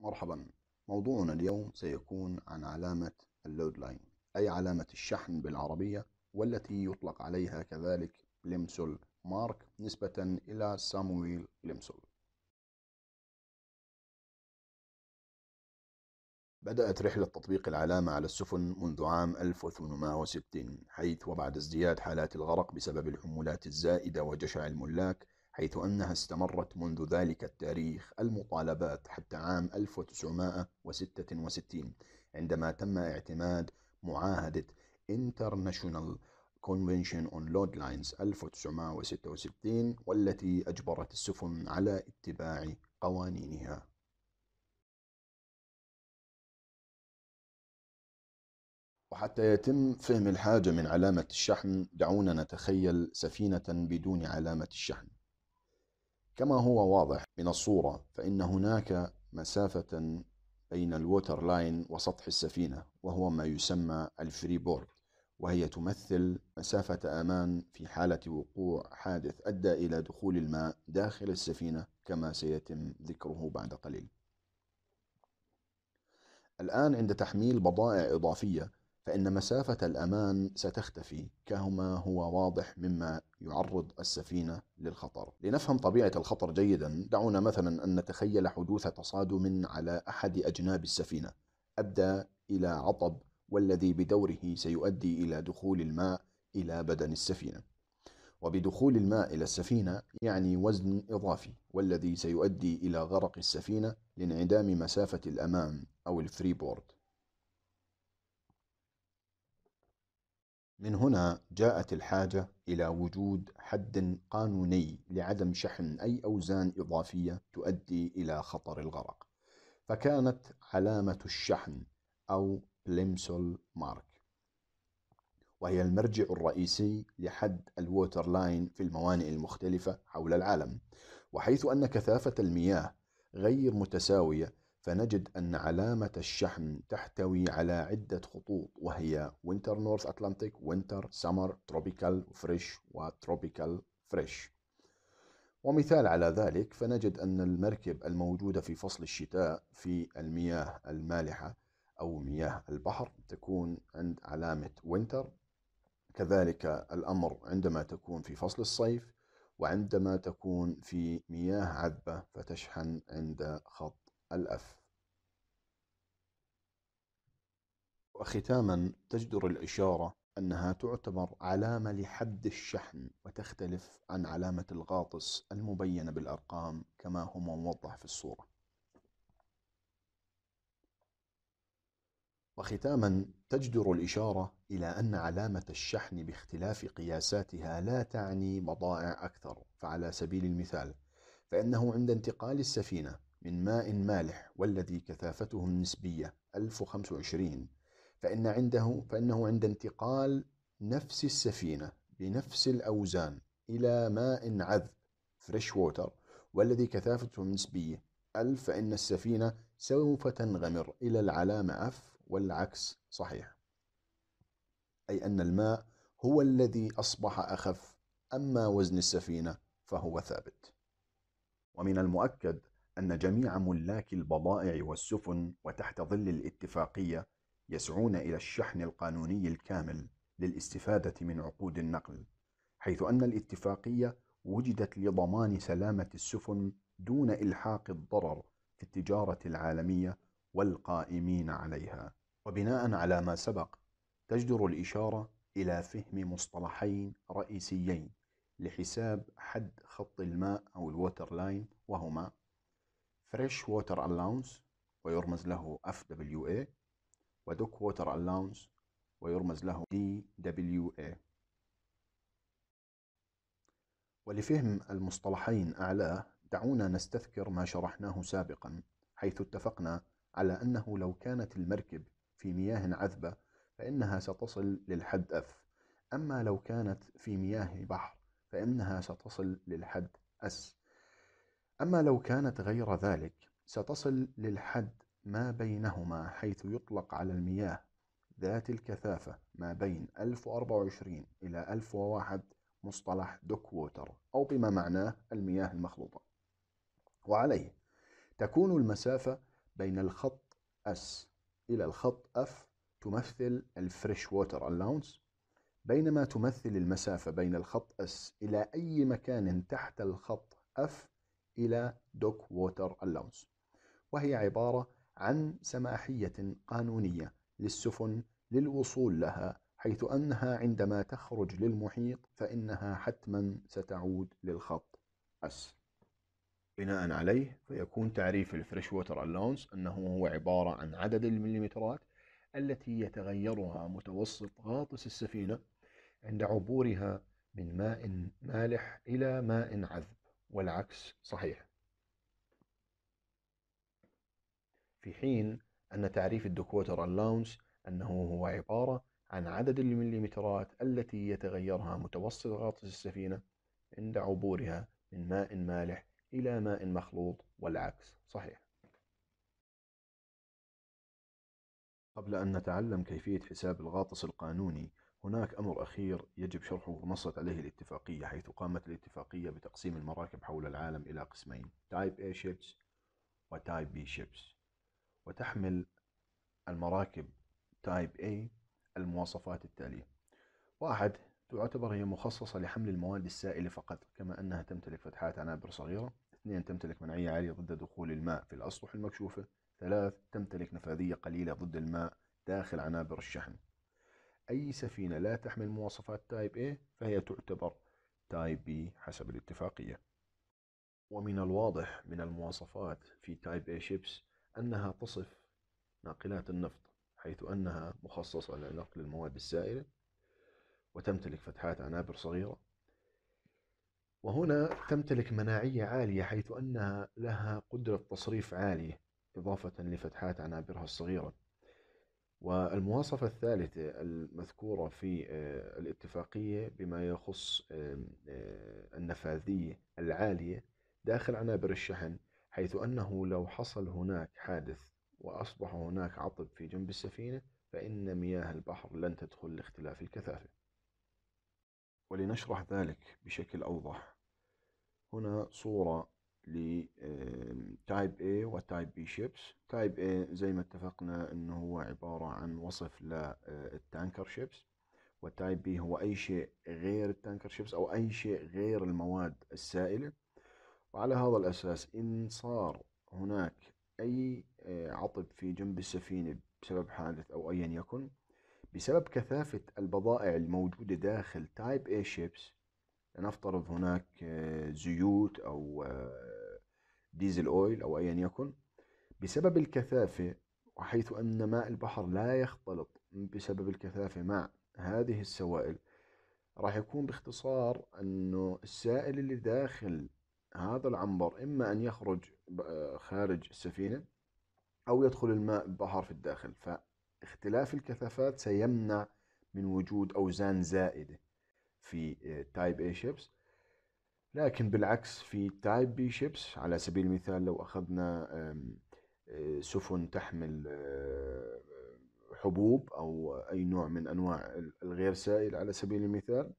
مرحبا موضوعنا اليوم سيكون عن علامة اللود لاين أي علامة الشحن بالعربية والتي يطلق عليها كذلك لمسول مارك نسبة إلى سامويل لمسول بدأت رحلة تطبيق العلامة على السفن منذ عام 1860 حيث وبعد ازدياد حالات الغرق بسبب الحمولات الزائدة وجشع الملاك حيث أنها استمرت منذ ذلك التاريخ المطالبات حتى عام 1966 عندما تم اعتماد معاهدة International Convention on Load Lines 1966 والتي أجبرت السفن على اتباع قوانينها وحتى يتم فهم الحاجة من علامة الشحن دعونا نتخيل سفينة بدون علامة الشحن كما هو واضح من الصورة فإن هناك مسافة بين الووتر لاين وسطح السفينة وهو ما يسمى الفري بورد وهي تمثل مسافة أمان في حالة وقوع حادث أدى إلى دخول الماء داخل السفينة كما سيتم ذكره بعد قليل الآن عند تحميل بضائع إضافية فإن مسافة الأمان ستختفي كما هو واضح مما يعرض السفينة للخطر. لنفهم طبيعة الخطر جيدا، دعونا مثلا أن نتخيل حدوث تصادم على أحد أجناب السفينة، أدى إلى عطب والذي بدوره سيؤدي إلى دخول الماء إلى بدن السفينة. وبدخول الماء إلى السفينة يعني وزن إضافي والذي سيؤدي إلى غرق السفينة لانعدام مسافة الأمام أو الفريبورد. من هنا جاءت الحاجة إلى وجود حد قانوني لعدم شحن أي أوزان إضافية تؤدي إلى خطر الغرق فكانت علامة الشحن أو بليمسول مارك وهي المرجع الرئيسي لحد الووتر لاين في الموانئ المختلفة حول العالم وحيث أن كثافة المياه غير متساوية فنجد أن علامة الشحن تحتوي على عدة خطوط وهي North Atlantic, Winter, Summer, Tropical, Fresh و وتروبيكال Fresh ومثال على ذلك فنجد أن المركب الموجودة في فصل الشتاء في المياه المالحة أو مياه البحر تكون عند علامة Winter كذلك الأمر عندما تكون في فصل الصيف وعندما تكون في مياه عذبة فتشحن عند خط الأف وختاما تجدر الإشارة أنها تعتبر علامة لحد الشحن وتختلف عن علامة الغاطس المبينة بالأرقام كما هو موضح في الصورة وختاما تجدر الإشارة إلى أن علامة الشحن باختلاف قياساتها لا تعني بضائع أكثر فعلى سبيل المثال فإنه عند انتقال السفينة من ماء مالح والذي كثافته النسبية 1025 فإن عنده فإنه عند انتقال نفس السفينة بنفس الأوزان إلى ماء عذب فريش ووتر والذي كثافته النسبية 1000 فإن السفينة سوف تنغمر إلى العلامة F والعكس صحيح أي أن الماء هو الذي أصبح أخف أما وزن السفينة فهو ثابت ومن المؤكد أن جميع ملاك البضائع والسفن وتحت ظل الاتفاقية يسعون إلى الشحن القانوني الكامل للاستفادة من عقود النقل، حيث أن الاتفاقية وجدت لضمان سلامة السفن دون إلحاق الضرر في التجارة العالمية والقائمين عليها. وبناء على ما سبق، تجدر الإشارة إلى فهم مصطلحين رئيسيين لحساب حد خط الماء أو الوتر لاين وهما فريش ووتر ألاونس ويرمز له FWA ودوك ووتر ألاونس ويرمز له DWA ولفهم المصطلحين أعلاه دعونا نستذكر ما شرحناه سابقا حيث اتفقنا على أنه لو كانت المركب في مياه عذبة فإنها ستصل للحد F أما لو كانت في مياه بحر فإنها ستصل للحد S أما لو كانت غير ذلك ستصل للحد ما بينهما حيث يطلق على المياه ذات الكثافة ما بين 1024 إلى 1001 مصطلح دوك ووتر أو بما معناه المياه المخلوطة وعليه تكون المسافة بين الخط S إلى الخط F تمثل الفريش ووتر ألاونس بينما تمثل المسافة بين الخط S إلى أي مكان تحت الخط F إلى دوك ووتر اللونز وهي عبارة عن سماحية قانونية للسفن للوصول لها حيث أنها عندما تخرج للمحيط فإنها حتما ستعود للخط أس بناء عليه فيكون تعريف الفريش ووتر اللونز أنه هو عبارة عن عدد المليمترات التي يتغيرها متوسط غاطس السفينة عند عبورها من ماء مالح إلى ماء عذب والعكس صحيح في حين أن تعريف الدكوتر اللونس أنه هو عبارة عن عدد المليمترات التي يتغيرها متوسط غطس السفينة عند عبورها من ماء مالح إلى ماء مخلوط والعكس صحيح قبل أن نتعلم كيفية حساب الغاطس القانوني هناك أمر أخير يجب شرحه ونصت عليه الاتفاقية حيث قامت الاتفاقية بتقسيم المراكب حول العالم إلى قسمين Type A ships و Type B ships وتحمل المراكب تايب A المواصفات التالية واحد تعتبر هي مخصصة لحمل المواد السائلة فقط كما أنها تمتلك فتحات عنابر صغيرة اثنين تمتلك منعية عالية ضد دخول الماء في الأسطح المكشوفة ثلاث تمتلك نفاذية قليلة ضد الماء داخل عنابر الشحن أي سفينة لا تحمل مواصفات تايب A فهي تعتبر تايب B حسب الاتفاقية ومن الواضح من المواصفات في تايب A شيبس أنها تصف ناقلات النفط حيث أنها مخصصة لنقل المواد السائلة وتمتلك فتحات عنابر صغيرة وهنا تمتلك مناعية عالية حيث أنها لها قدرة تصريف عالية إضافة لفتحات عنابرها الصغيرة والمواصفة الثالثة المذكورة في آه، الاتفاقية بما يخص آه، النفاذية العالية داخل عنابر الشحن حيث أنه لو حصل هناك حادث وأصبح هناك عطب في جنب السفينة فإن مياه البحر لن تدخل لاختلاف الكثافة ولنشرح ذلك بشكل أوضح هنا صورة لتايب A وتايب B شيبس تايب A زي ما اتفقنا انه هو عبارة عن وصف للتانكر شيبس وتايب B هو اي شيء غير التانكر شيبس او اي شيء غير المواد السائلة وعلى هذا الاساس ان صار هناك اي آه، عطب في جنب السفينة بسبب حادث او ايا يكن بسبب كثافة البضائع الموجودة داخل تايب A شيبس نفترض هناك آه، زيوت او آه، ديزل أويل أو أيا يكن بسبب الكثافة وحيث أن ماء البحر لا يختلط بسبب الكثافة مع هذه السوائل راح يكون باختصار أنه السائل اللي داخل هذا العنبر إما أن يخرج آه، خارج السفينة أو يدخل الماء البحر في الداخل فاختلاف الكثافات سيمنع من وجود أوزان زائدة في تايب آه، A شيبس لكن بالعكس في تايب بي شيبس على سبيل المثال لو أخذنا آه، سفن تحمل آه، حبوب أو أي نوع من أنواع الغير سائل على سبيل المثال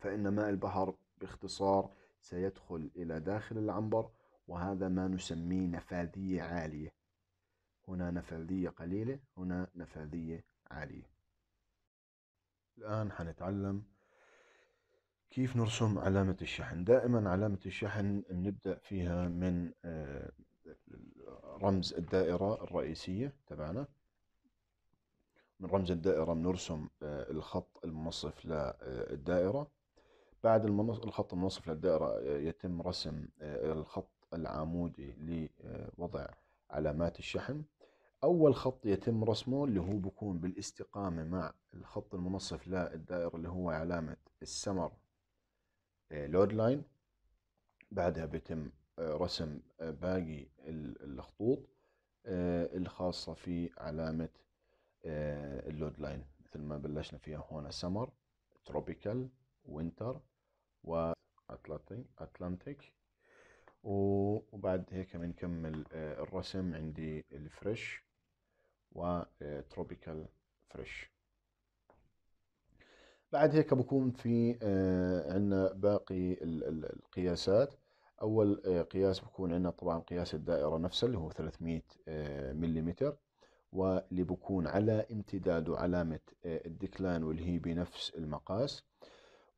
فإن ماء البحر باختصار سيدخل إلى داخل العنبر وهذا ما نسميه نفاذية عالية هنا نفاذية قليلة هنا نفاذية عالية الآن حنتعلم كيف نرسم علامة الشحن دائما علامة الشحن بنبدأ فيها آه، من رمز الدائرة الرئيسية تبعنا من رمز الدائرة بنرسم آه، الخط المنصف للدائرة بعد الخط المنصف للدائرة آه، يتم رسم الخط العمودي لوضع علامات الشحن أول خط يتم رسمه اللي هو بكون بالاستقامة مع الخط المنصف للدائرة اللي هو علامة السمر لود لاين بعدها بيتم آه، رسم آه، باقي الخطوط آه، الخاصة في علامة اللود لاين مثل ما بلشنا فيها هون سمر تروبيكال وينتر واتلانتيك وبعد هيك بنكمل الرسم عندي الفريش وتروبيكال فريش بعد هيك بكون في آه، عندنا باقي القياسات اول آه، قياس بكون عندنا طبعا قياس الدائره نفسها اللي هو 300 آه، ملم واللي بكون على امتداده علامه الدكلان واللي هي بنفس المقاس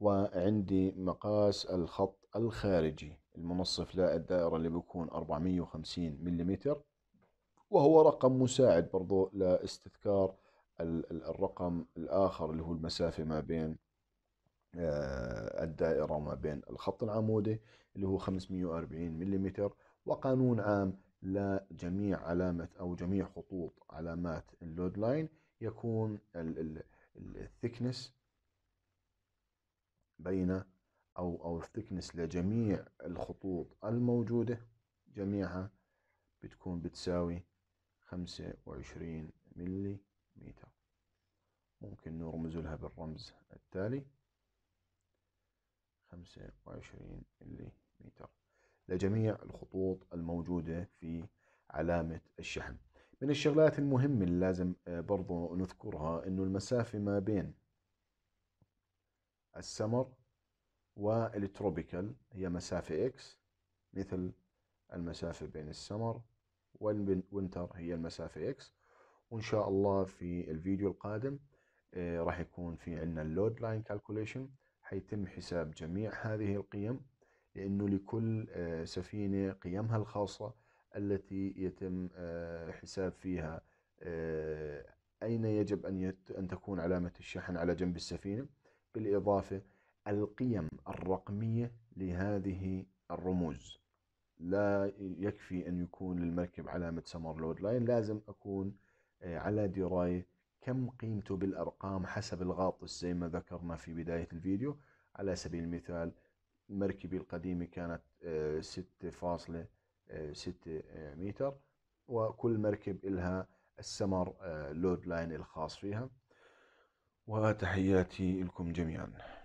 وعندي مقاس الخط الخارجي المنصف للدائره اللي بيكون 450 ملم وهو رقم مساعد برضو لاستذكار الرقم الآخر اللي هو المسافة ما بين آه، الدائرة وما بين الخط العمودي اللي هو 540 ملم وقانون عام لجميع علامة أو جميع خطوط علامات اللود لاين يكون الثكنس بين أو أو الثكنس لجميع الخطوط الموجودة جميعها بتكون بتساوي 25 ملي ميتا ممكن نرمز لها بالرمز التالي خمسة وعشرين ملي متر لجميع الخطوط الموجودة في علامة الشحن من الشغلات المهمة اللي لازم آه، برضو نذكرها انه المسافة ما بين السمر والتروبيكال هي مسافة اكس مثل المسافة بين السمر والوينتر هي المسافة اكس وان شاء الله في الفيديو القادم آه، راح يكون في عندنا اللود لاين كالكوليشن حيتم حساب جميع هذه القيم لانه لكل آه، سفينه قيمها الخاصه التي يتم آه، حساب فيها اين يجب ان ان تكون علامه الشحن على جنب السفينه بالاضافه القيم الرقميه لهذه الرموز لا يكفي ان يكون للمركب علامه سمر لود لاين لازم اكون آه، على دراية كم قيمته بالأرقام حسب الغاطس زي ما ذكرنا في بداية الفيديو على سبيل المثال مركبي القديمة كانت 6.6 آه، آه، متر وكل مركب إلها السمر لود لاين الخاص فيها وتحياتي لكم جميعاً